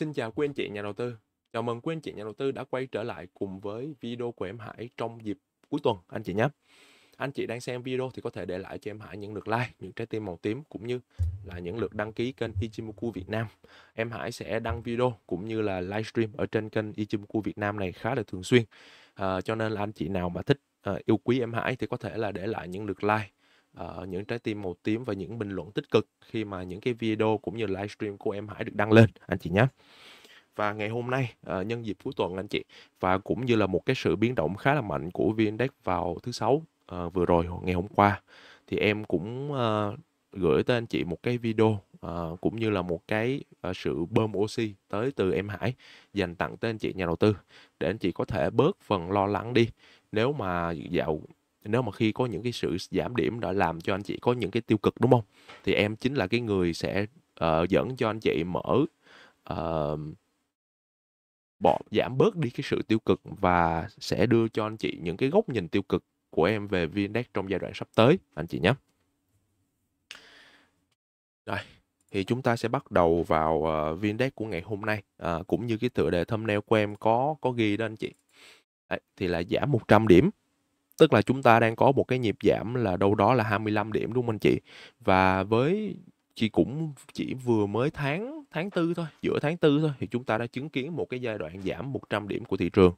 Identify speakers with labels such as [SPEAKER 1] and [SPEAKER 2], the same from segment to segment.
[SPEAKER 1] Xin chào quý anh chị nhà đầu tư. Chào mừng quý anh chị nhà đầu tư đã quay trở lại cùng với video của em Hải trong dịp cuối tuần anh chị nhé. Anh chị đang xem video thì có thể để lại cho em Hải những lượt like, những trái tim màu tím cũng như là những lượt đăng ký kênh Ichimoku Việt Nam. Em Hải sẽ đăng video cũng như là livestream ở trên kênh Ichimoku Việt Nam này khá là thường xuyên. À, cho nên là anh chị nào mà thích à, yêu quý em Hải thì có thể là để lại những lượt like uh, những trái tim màu tím và những bình luận tích cực khi mà những cái video cũng như livestream của em Hải được đăng lên anh chị nhé và ngày hôm nay uh, nhân dịp cuối tuần anh chị và cũng như là một cái sự biến động khá là mạnh của VN vào thứ sáu uh, vừa rồi ngày hôm qua thì em cũng uh, gửi tới anh chị một cái video uh, cũng như là một cái uh, sự bơm oxy tới từ em Hải dành tặng tới anh chị nhà đầu tư để anh chị có thể bớt phần lo lắng đi nếu mà dạo nếu mà khi có những cái sự giảm điểm đã làm cho anh chị có những cái tiêu cực đúng không thì em chính là cái người sẽ uh, dẫn cho anh chị mở uh, bỏ giảm bớt đi cái sự tiêu cực và sẽ đưa cho anh chị những cái góc nhìn tiêu cực của em về VNDAX trong giai đoạn sắp tới anh chị nhé. Rồi, thì chúng ta sẽ bắt đầu vào uh, ờ, VNDAX của ngày hôm nay à, cũng như cái tựa đề thumbnail của em có có ghi đó anh chị. Đấy, thì là giảm 100 điểm Tức là chúng ta đang có một cái nhịp giảm là đâu đó là 25 điểm đúng không anh chị? Và với chị cũng chỉ vừa mới tháng tháng tư thôi, giữa tháng tư thôi thì chúng ta đã chứng kiến một cái giai đoạn giảm 100 điểm của thị trường.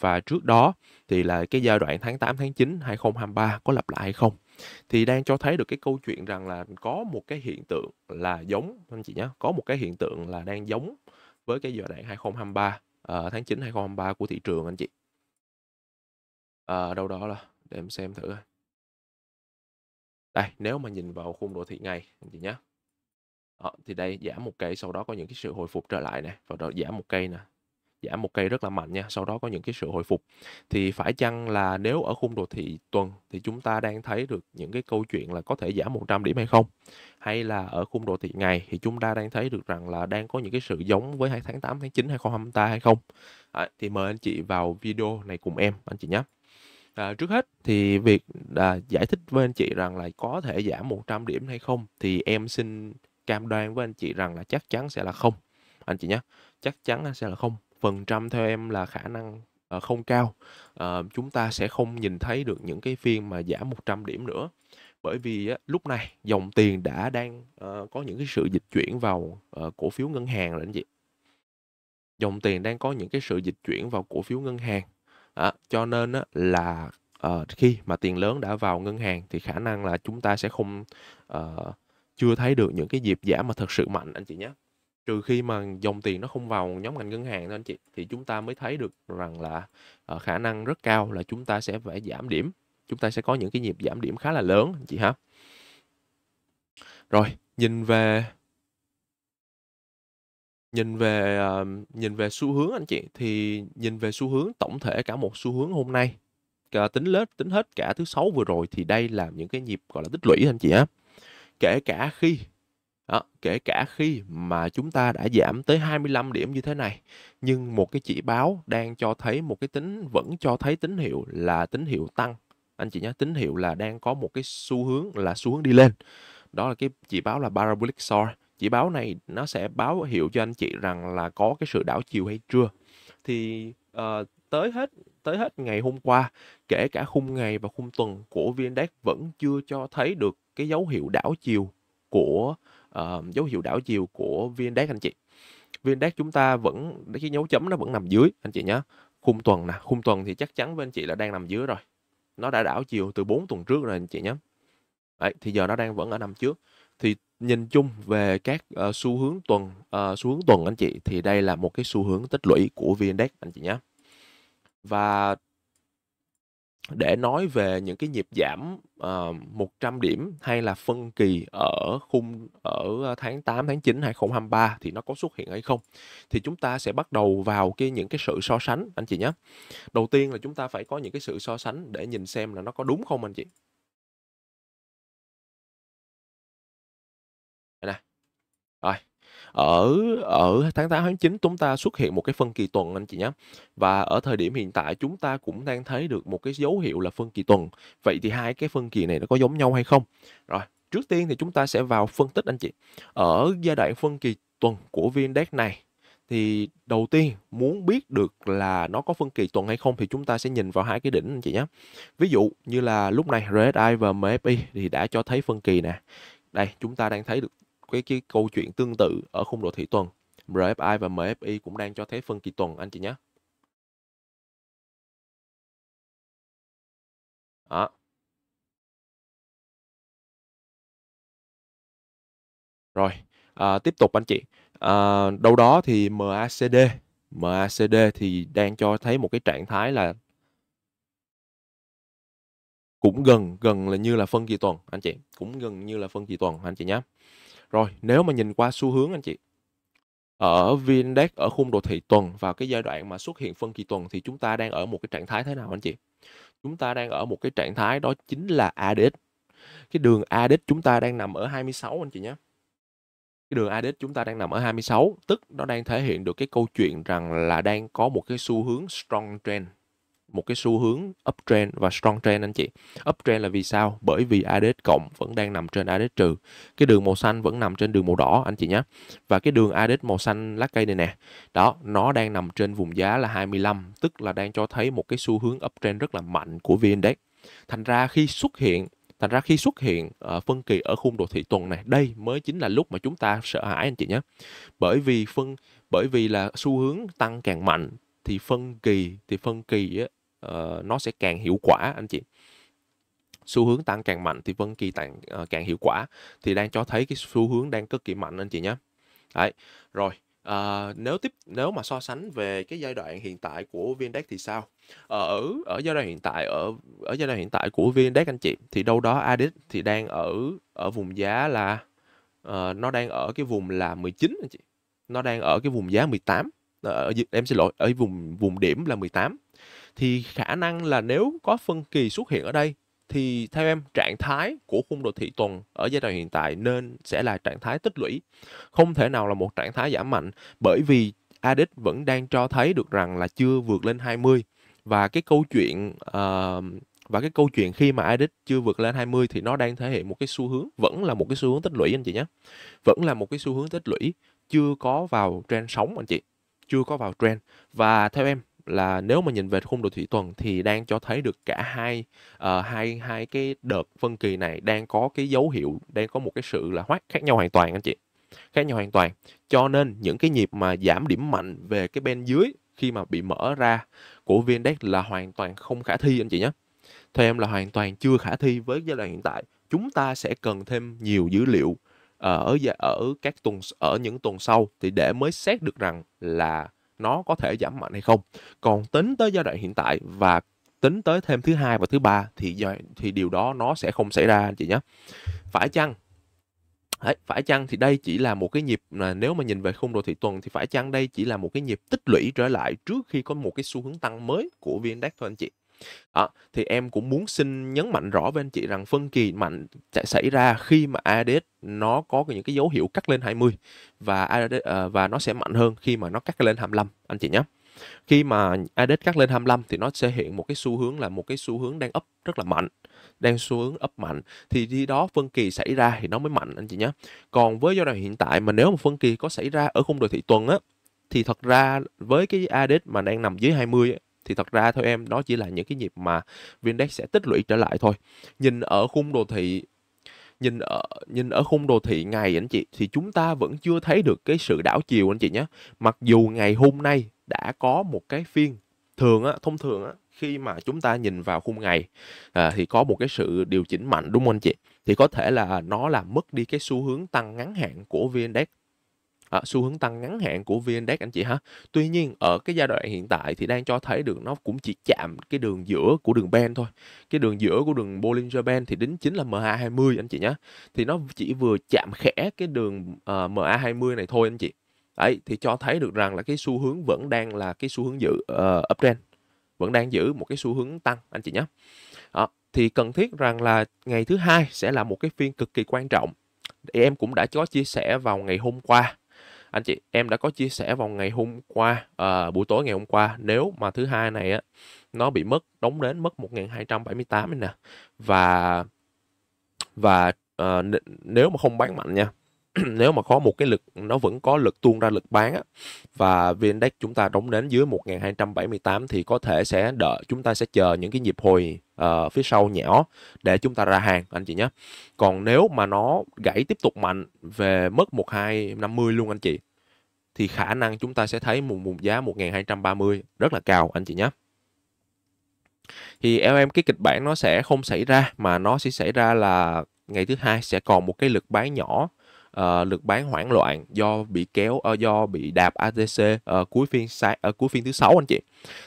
[SPEAKER 1] Và trước đó thì là cái giai đoạn tháng 8 tháng 9 2023 có lặp lại hay không? Thì đang cho thấy được cái câu chuyện rằng là có một cái hiện tượng là giống anh chị nhé, có một cái hiện tượng là đang giống với cái giai đoạn 2023 uh, ờ, tháng 9 2023 của thị trường anh chị. Ờ, đâu đó là để em xem thử Đây, nếu mà nhìn vào khung đồ thị ngày anh chị nhé. Đó, ờ, thì đây giảm một cây sau đó có những cái sự hồi phục trở lại này và rồi giảm một cây nè giảm một cây rất là mạnh nha sau đó có những cái sự hồi phục thì phải chăng là nếu ở khung đồ thị tuần thì chúng ta đang thấy được những cái câu chuyện là có thể giảm 100 điểm hay không hay là ở khung đồ thị ngày thì chúng ta đang thấy được rằng là đang có những cái sự giống với hai tháng 8 tháng 9 2023 hay không à, thì mời anh chị vào video này cùng em anh chị nhé À, trước hết thì việc à, giải thích với anh chị rằng là có thể giảm 100 điểm hay không thì em xin cam đoan với anh chị rằng là chắc chắn sẽ là không. Anh chị nhé, chắc chắn sẽ là không. Phần trăm theo em là khả năng à, không cao. À, chúng ta sẽ không nhìn thấy được những cái phiên mà giảm 100 điểm nữa. Bởi vì á, lúc này dòng tiền đã đang à, có những cái sự dịch chuyển vào à, cổ phiếu ngân hàng rồi anh chị. Dòng tiền đang có những cái sự dịch chuyển vào cổ phiếu ngân hàng à, cho nên á, là uh, khi mà tiền lớn đã vào ngân hàng thì khả năng là chúng ta sẽ không uh, chưa thấy được những cái dịp giảm mà thật sự mạnh anh chị nhé trừ khi mà dòng tiền nó không vào nhóm ngành ngân hàng thôi anh chị thì chúng ta mới thấy được rằng là uh, khả năng rất cao là chúng ta sẽ phải giảm điểm chúng ta sẽ có những cái nhịp giảm điểm khá là lớn anh chị ha rồi nhìn về Nhìn về, ờ, nhìn về xu hướng anh chị, thì nhìn về xu hướng tổng thể cả một xu hướng hôm nay, ờ, tính lết tính hết cả thứ Sáu vừa rồi thì đây là những cái nhịp gọi là tích lũy anh chị á. Kể cả khi đó, kể cả khi mà chúng ta đã giảm tới 25 điểm như thế này, nhưng một cái chỉ báo đang cho thấy một cái tính vẫn cho thấy tín hiệu là tín hiệu tăng. Anh chị nhé, tín hiệu là đang có một cái xu hướng là xu hướng đi lên. Đó là cái chỉ báo là parabolic soar chỉ báo này nó sẽ báo hiệu cho anh chị rằng là có cái sự đảo chiều hay chưa thì uh, tới hết tới hết ngày hôm qua kể cả khung ngày và khung tuần của viên VNDAX vẫn chưa cho thấy được cái dấu hiệu đảo chiều của uh, dấu hiệu đảo chiều của viên VNDAX anh chị viên VNDAX chúng ta vẫn cái dấu chấm nó vẫn nằm dưới anh chị nhé khung tuần nè khung tuần thì chắc chắn với anh chị là đang nằm dưới rồi nó đã đảo chiều từ 4 tuần trước rồi anh chị nhé Đấy, thì giờ nó đang vẫn ở nằm trước thì nhìn chung về các uh, xu hướng tuần uh, xu hướng tuần anh chị thì đây là một cái xu hướng tích lũy của VN anh chị nhé. Và để nói về những cái nhịp giảm uh, ờ, 100 điểm hay là phân kỳ ở khung ở tháng 8 tháng 9 2023 thì nó có xuất hiện hay không thì chúng ta sẽ bắt đầu vào cái những cái sự so sánh anh chị nhé. Đầu tiên là chúng ta phải có những cái sự so sánh để nhìn xem là nó có đúng không anh chị. ở ở tháng 8 tháng 9 chúng ta xuất hiện một cái phân kỳ tuần anh chị nhé và ở thời điểm hiện tại chúng ta cũng đang thấy được một cái dấu hiệu là phân kỳ tuần vậy thì hai cái phân kỳ này nó có giống nhau hay không rồi trước tiên thì chúng ta sẽ vào phân tích anh chị ở giai đoạn phân kỳ tuần của viên index này thì đầu tiên muốn biết được là nó có phân kỳ tuần hay không thì chúng ta sẽ nhìn vào hai cái đỉnh anh chị nhé. Ví dụ như là lúc này RSI và MSI thì đã cho thấy phân kỳ nè. Đây chúng ta đang thấy được cái cái câu chuyện tương tự ở khung độ thị tuần. RFI và MFI cũng đang cho thấy phân kỳ tuần anh chị nhé. Đó. Rồi, à, tiếp tục anh chị. À, đâu đó thì MACD, MACD thì đang cho thấy một cái trạng thái là cũng gần gần là như là phân kỳ tuần anh chị, cũng gần như là phân kỳ tuần anh chị nhé. Rồi, nếu mà nhìn qua xu hướng anh chị, ở vn ở khung đồ thị tuần và cái giai đoạn mà xuất hiện phân kỳ tuần thì chúng ta đang ở một cái trạng thái thế nào anh chị? Chúng ta đang ở một cái trạng thái đó chính là ADX. Cái đường ADX chúng ta đang nằm ở 26 anh chị nhé. Cái đường ADX chúng ta đang nằm ở 26, tức nó đang thể hiện được cái câu chuyện rằng là đang có một cái xu hướng strong trend một cái xu hướng uptrend và strong trend anh chị. Uptrend là vì sao? Bởi vì AD e cộng vẫn đang nằm trên AD e trừ. Cái đường màu xanh vẫn nằm trên đường màu đỏ anh chị nhé. Và cái đường AD e màu xanh lá cây này nè. Đó, nó đang nằm trên vùng giá là 25, tức là đang cho thấy một cái xu hướng uptrend rất là mạnh của VN Index. Thành ra khi xuất hiện Thành ra khi xuất hiện ờ, phân kỳ ở khung đồ thị tuần này, đây mới chính là lúc mà chúng ta sợ hãi anh chị nhé. Bởi vì phân bởi vì là xu hướng tăng càng mạnh thì phân kỳ thì phân kỳ á, Ờ, nó sẽ càng hiệu quả anh chị xu hướng tăng càng mạnh thì vân kỳ tăng uh, ờ, càng hiệu quả thì đang cho thấy cái xu hướng đang cực kỳ mạnh anh chị nhé đấy rồi À, nếu tiếp nếu mà so sánh về cái giai đoạn hiện tại của VNDAX thì sao ở ở giai đoạn hiện tại ở ở giai đoạn hiện tại của VNDAX anh chị thì đâu đó ADX thì đang ở ở vùng giá là uh, nó đang ở cái vùng là 19 anh chị nó đang ở cái vùng giá 18 ở, em xin lỗi ở vùng vùng điểm là 18 thì khả năng là nếu có phân kỳ xuất hiện ở đây thì theo em trạng thái của khung đồ thị tuần ở giai đoạn hiện tại nên sẽ là trạng thái tích lũy không thể nào là một trạng thái giảm mạnh bởi vì ADX vẫn đang cho thấy được rằng là chưa vượt lên 20 và cái câu chuyện uh, và cái câu chuyện khi mà ADX chưa vượt lên 20 thì nó đang thể hiện một cái xu hướng vẫn là một cái xu hướng tích lũy anh chị nhé vẫn là một cái xu hướng tích lũy chưa có vào trend sóng anh chị chưa có vào trend và theo em là nếu mà nhìn về khung đồ thị tuần thì đang cho thấy được cả hai uh, hai hai cái đợt phân kỳ này đang có cái dấu hiệu đang có một cái sự là hoát khác nhau hoàn toàn anh chị khác nhau hoàn toàn cho nên những cái nhịp mà giảm điểm mạnh về cái bên dưới khi mà bị mở ra của vn là hoàn toàn không khả thi anh chị nhé theo em là hoàn toàn chưa khả thi với giai đoạn hiện tại chúng ta sẽ cần thêm nhiều dữ liệu ờ, ở ở các tuần ở những tuần sau thì để mới xét được rằng là nó có thể giảm mạnh hay không còn tính tới giai đoạn hiện tại và tính tới thêm thứ hai và thứ ba thì thì điều đó nó sẽ không xảy ra anh chị nhé phải chăng Đấy, phải chăng thì đây chỉ là một cái nhịp là nếu mà nhìn về khung đồ thị tuần thì phải chăng đây chỉ là một cái nhịp tích lũy trở lại trước khi có một cái xu hướng tăng mới của VN-Index thôi anh chị. À, thì em cũng muốn xin nhấn mạnh rõ với anh chị rằng phân kỳ mạnh sẽ xảy ra khi mà ADS nó có những cái dấu hiệu cắt lên 20 và ADS, ờ, và nó sẽ mạnh hơn khi mà nó cắt lên 25 anh chị nhé. Khi mà ADS cắt lên 25 thì nó sẽ hiện một cái xu hướng là một cái xu hướng đang ấp rất là mạnh, đang xu hướng ấp mạnh thì khi đó phân kỳ xảy ra thì nó mới mạnh anh chị nhé. Còn với giai đoạn hiện tại mà nếu mà phân kỳ có xảy ra ở khung đồ thị tuần á thì thật ra với cái ADS mà đang nằm dưới 20 thì thật ra theo em đó chỉ là những cái nhịp mà VNDAX sẽ tích lũy trở lại thôi nhìn ở khung đồ thị nhìn ở nhìn ở khung đồ thị ngày anh chị thì chúng ta vẫn chưa thấy được cái sự đảo chiều anh chị nhé mặc dù ngày hôm nay đã có một cái phiên thường á thông thường á khi mà chúng ta nhìn vào khung ngày à, thì có một cái sự điều chỉnh mạnh đúng không anh chị thì có thể là nó làm mất đi cái xu hướng tăng ngắn hạn của VN à, xu hướng tăng ngắn hạn của VN Index anh chị ha. Tuy nhiên ở cái giai đoạn hiện tại thì đang cho thấy được nó cũng chỉ chạm cái đường giữa của đường band thôi. Cái đường giữa của đường Bollinger Band thì đính chính là MA20 anh chị nhé. Thì nó chỉ vừa chạm khẽ cái đường uh, ờ, MA20 này thôi anh chị. Đấy thì cho thấy được rằng là cái xu hướng vẫn đang là cái xu hướng giữ uh, uptrend vẫn đang giữ một cái xu hướng tăng anh chị nhé. Đó, thì cần thiết rằng là ngày thứ hai sẽ là một cái phiên cực kỳ quan trọng. Em cũng đã có chia sẻ vào ngày hôm qua anh chị em đã có chia sẻ vào ngày hôm qua à, buổi tối ngày hôm qua nếu mà thứ hai này á nó bị mất đóng đến mất 1278 nè và và à, nếu mà không bán mạnh nha nếu mà có một cái lực nó vẫn có lực tuôn ra lực bán á, và VN Index chúng ta đóng đến dưới 1278 thì có thể sẽ đợi chúng ta sẽ chờ những cái nhịp hồi uh, phía sau nhỏ để chúng ta ra hàng anh chị nhé. Còn nếu mà nó gãy tiếp tục mạnh về mất 1250 luôn anh chị thì khả năng chúng ta sẽ thấy một vùng giá 1230 rất là cao anh chị nhé thì em cái kịch bản nó sẽ không xảy ra mà nó sẽ xảy ra là ngày thứ hai sẽ còn một cái lực bán nhỏ uh, ờ, lực bán hoảng loạn do bị kéo uh, do bị đạp ATC uh, ờ, cuối phiên sáng ở uh, cuối phiên thứ sáu anh chị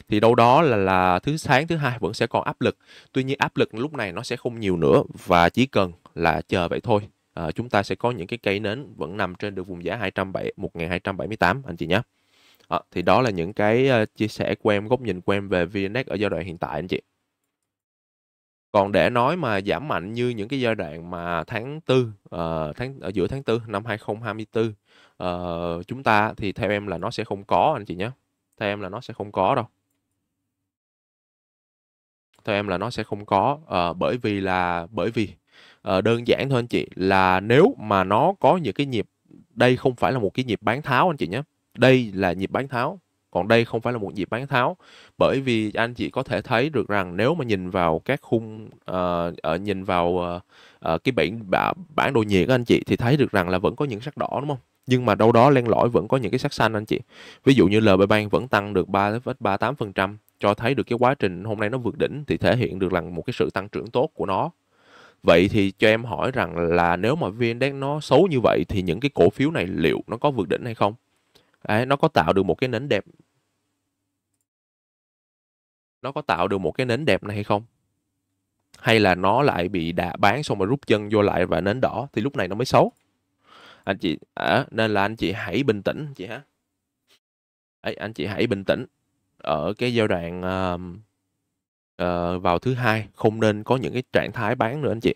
[SPEAKER 1] thì đâu đó là là thứ sáng thứ hai vẫn sẽ còn áp lực tuy nhiên áp lực lúc này nó sẽ không nhiều nữa và chỉ cần là chờ vậy thôi à, chúng ta sẽ có những cái cây nến vẫn nằm trên được vùng giá 207 1278 anh chị nhé. À, thì đó là những cái uh, chia sẻ của em góc nhìn của em về VNX ở giai đoạn hiện tại anh chị còn để nói mà giảm mạnh như những cái giai đoạn mà tháng tư uh, tháng ở giữa tháng tư năm 2024 uh, ờ, chúng ta thì theo em là nó sẽ không có anh chị nhé theo em là nó sẽ không có đâu theo em là nó sẽ không có uh, bởi vì là bởi vì uh, đơn giản thôi anh chị là nếu mà nó có những cái nhịp đây không phải là một cái nhịp bán tháo anh chị nhé đây là nhịp bán tháo còn đây không phải là một dịp bán tháo bởi vì anh chị có thể thấy được rằng nếu mà nhìn vào các khung ở ờ, uh, ờ, nhìn vào uh, uh, cái bản bản đồ nhiệt anh chị thì thấy được rằng là vẫn có những sắc đỏ đúng không? nhưng mà đâu đó len lỏi vẫn có những cái sắc xanh anh chị. Ví dụ như LB Bank vẫn tăng được 3,38% cho thấy được cái quá trình hôm nay nó vượt đỉnh thì thể hiện được rằng một cái sự tăng trưởng tốt của nó. Vậy thì cho em hỏi rằng là nếu mà VN Index nó xấu như vậy thì những cái cổ phiếu này liệu nó có vượt đỉnh hay không? Đấy, nó có tạo được một cái nến đẹp nó có tạo được một cái nến đẹp này hay không hay là nó lại bị đà bán xong rồi rút chân vô lại và nến đỏ thì lúc này nó mới xấu anh chị à, nên là anh chị hãy bình tĩnh chị ha Đấy, anh chị hãy bình tĩnh ở cái giai đoạn uh, uh, vào thứ hai không nên có những cái trạng thái bán nữa anh chị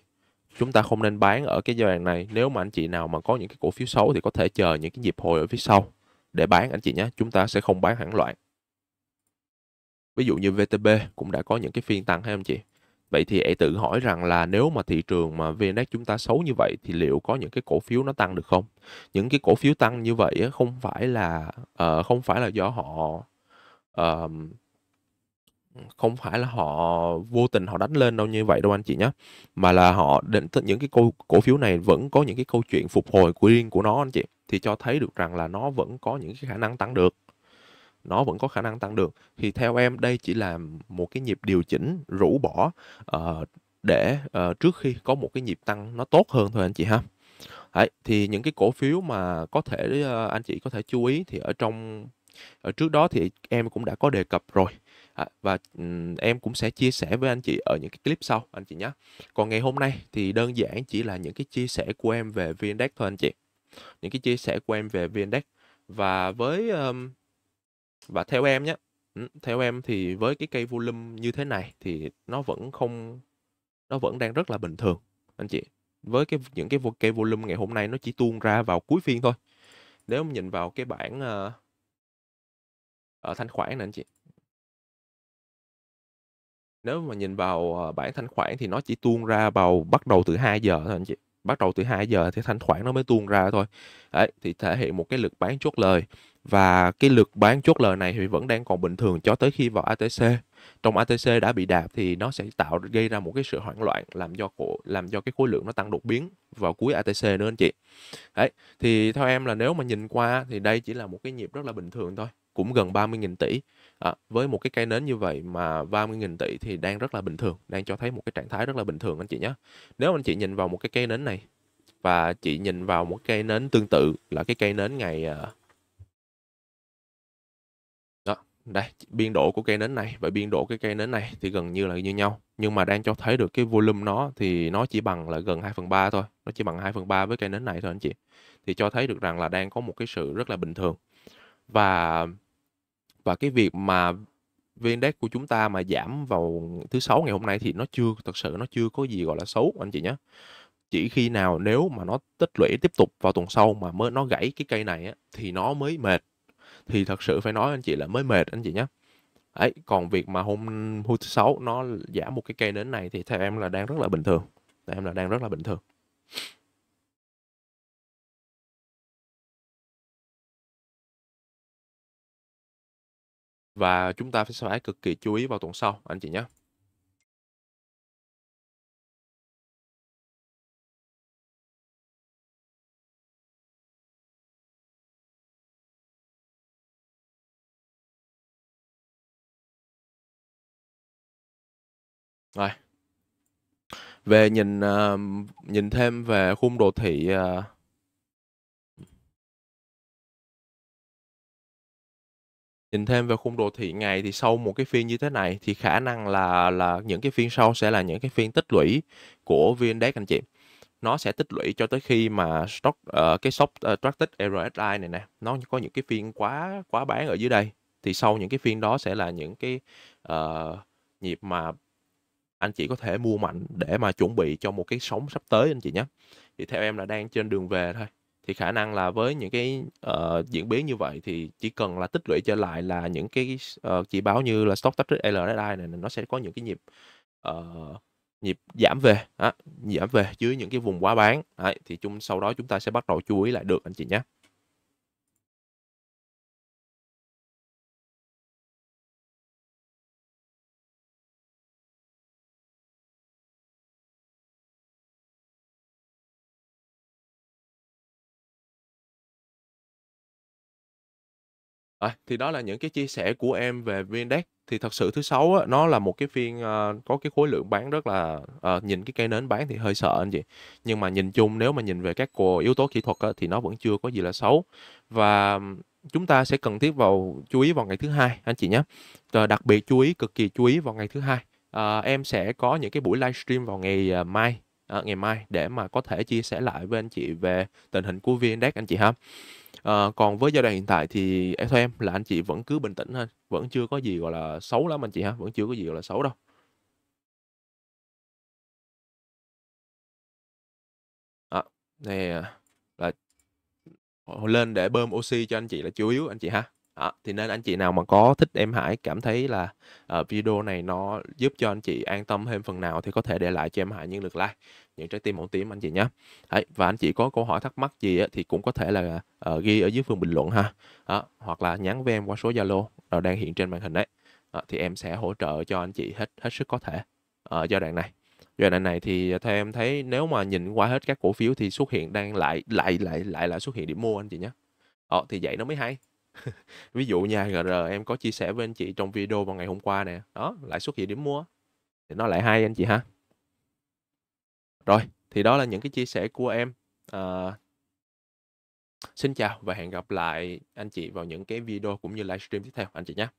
[SPEAKER 1] chúng ta không nên bán ở cái giai đoạn này nếu mà anh chị nào mà có những cái cổ phiếu xấu thì có thể chờ những cái nhịp hồi ở phía sau để bán anh chị nhé chúng ta sẽ không bán hẳn loạn Ví dụ như VTB cũng đã có những cái phiên tăng hay không chị? Vậy thì hãy tự hỏi rằng là nếu mà thị trường mà VNX e chúng ta xấu như vậy thì liệu có những cái cổ phiếu nó tăng được không? Những cái cổ phiếu tăng như vậy không phải là uh, không phải là do họ uh, không phải là họ vô tình họ đánh lên đâu như vậy đâu anh chị nhé mà là họ định những cái cổ phiếu này vẫn có những cái câu chuyện phục hồi của riêng của nó anh chị thì cho thấy được rằng là nó vẫn có những cái khả năng tăng được nó vẫn có khả năng tăng được thì theo em đây chỉ là một cái nhịp điều chỉnh rũ bỏ uh, để uh, trước khi có một cái nhịp tăng nó tốt hơn thôi anh chị ha Đấy, thì những cái cổ phiếu mà có thể uh, anh chị có thể chú ý thì ở trong ở trước đó thì em cũng đã có đề cập rồi à, và um, em cũng sẽ chia sẻ với anh chị ở những cái clip sau anh chị nhé còn ngày hôm nay thì đơn giản chỉ là những cái chia sẻ của em về vnindex thôi anh chị những cái chia sẻ của em về vnindex và với um, và theo em nhé theo em thì với cái cây volume như thế này thì nó vẫn không nó vẫn đang rất là bình thường anh chị với cái những cái cây volume ngày hôm nay nó chỉ tuôn ra vào cuối phiên thôi nếu mà nhìn vào cái bảng uh, ờ, ở ờ, thanh khoản này anh chị nếu mà nhìn vào ờ, bảng thanh khoản thì nó chỉ tuôn ra vào bắt đầu từ 2 giờ thôi anh chị bắt đầu từ 2 giờ thì thanh khoản nó mới tuôn ra thôi đấy thì thể hiện một cái lực bán chốt lời và cái lực bán chốt lời này thì vẫn đang còn bình thường cho tới khi vào ATC trong ATC đã bị đạp thì nó sẽ tạo gây ra một cái sự hoảng loạn làm cho cổ làm cho cái khối lượng nó tăng đột biến vào cuối ATC nữa anh chị đấy thì theo em là nếu mà nhìn qua thì đây chỉ là một cái nhịp rất là bình thường thôi cũng gần 30.000 tỷ à, với một cái cây nến như vậy mà 30.000 tỷ thì đang rất là bình thường đang cho thấy một cái trạng thái rất là bình thường anh chị nhé nếu anh chị nhìn vào một cái cây nến này và chị nhìn vào một cây nến tương tự là cái cây nến ngày uh, đây biên độ của cây nến này và biên độ cái cây nến này thì gần như là như nhau nhưng mà đang cho thấy được cái volume nó thì nó chỉ bằng là gần 2 phần 3 thôi nó chỉ bằng 2 phần 3 với cây nến này thôi anh chị thì cho thấy được rằng là đang có một cái sự rất là bình thường và và cái việc mà VN-Index của chúng ta mà giảm vào thứ sáu ngày hôm nay thì nó chưa thật sự nó chưa có gì gọi là xấu anh chị nhé chỉ khi nào nếu mà nó tích lũy tiếp tục vào tuần sau mà mới nó gãy cái cây này á, thì nó mới mệt thì thật sự phải nói anh chị là mới mệt anh chị nhé ấy còn việc mà hôm thứ sáu nó giảm một cái cây đến này thì theo em là đang rất là bình thường theo em là đang rất là bình thường và chúng ta phải phải cực kỳ chú ý vào tuần sau anh chị nhé Rồi. Về nhìn, ờ, nhìn thêm về khung đồ thị, ờ Nhìn thêm về khung đồ thị ngày thì sau một cái phiên như thế này thì khả năng là là những cái phiên sau sẽ là những cái phiên tích lũy của VN-Index anh chị. Nó sẽ tích lũy cho tới khi mà stock ờ, cái stock, ờ, Tracked RSI này nè, nó có những cái phiên quá quá bán ở dưới đây, thì sau những cái phiên đó sẽ là những cái, ờ, nhịp mà anh chị có thể mua mạnh để mà chuẩn bị cho một cái sóng sắp tới anh chị nhé thì theo em là đang trên đường về thôi thì khả năng là với những cái uh, diễn biến như vậy thì chỉ cần là tích lũy trở lại là những cái uh, chỉ báo như là stock touch LSI này nó sẽ có những cái nhịp uh, nhịp giảm về á giảm về dưới những cái vùng quá bán à, thì chung sau đó chúng ta sẽ bắt đầu chú ý lại được anh chị nhé À, thì đó là những cái chia sẻ của em về VNDAX. Thì thật sự thứ sáu nó là một cái phiên ờ, có cái khối lượng bán rất là ờ, nhìn cái cây nến bán thì hơi sợ anh chị. Nhưng mà nhìn chung nếu mà nhìn về các cổ- yếu tố kỹ thuật á, thì nó vẫn chưa có gì là xấu. Và chúng ta sẽ cần thiết vào chú ý vào ngày thứ hai anh chị nhé. Ờ, đặc biệt chú ý cực kỳ chú ý vào ngày thứ hai. Ờ, em sẽ có những cái buổi livestream vào ngày ờ, mai ờ, ngày mai để mà có thể chia sẻ lại với anh chị về tình hình của VNDAX anh chị ha. Ờ, còn với giai đoạn hiện tại thì theo em là anh chị vẫn cứ bình tĩnh thôi, vẫn chưa có gì, gọi là, xấu lắm anh chị ha, vẫn chưa có gì, gọi là, xấu đâu. Đó, ờ, thì, là lên để bơm oxy cho anh chị là chủ yếu anh chị ha. Đó, ờ, thì nên anh chị nào mà có thích em Hải, cảm thấy là, ờ, video này nó giúp cho anh chị an tâm thêm phần nào thì có thể để lại cho em Hải những lượt like những trái tim màu tím anh chị nhé Đấy, và anh chị có câu hỏi thắc mắc gì thì cũng có thể là uh, ghi ở dưới phần bình luận ha đó, hoặc là nhắn với em qua số zalo ờ, đang hiện trên màn hình đấy uh, thì em sẽ hỗ trợ cho anh chị hết hết sức có thể ở ờ, uh, giai đoạn này giai đoạn này thì theo em thấy nếu mà nhìn qua hết các cổ phiếu thì xuất hiện đang lại lại lại lại là xuất hiện điểm mua anh chị nhé ờ, thì vậy nó mới hay ví dụ nhà GR em có chia sẻ với anh chị trong video vào ngày hôm qua nè đó lại xuất hiện điểm mua thì nó lại hay anh chị ha rồi, thì đó là những cái chia sẻ của em. À, xin chào và hẹn gặp lại anh chị vào những cái video cũng như livestream tiếp theo anh chị nhé.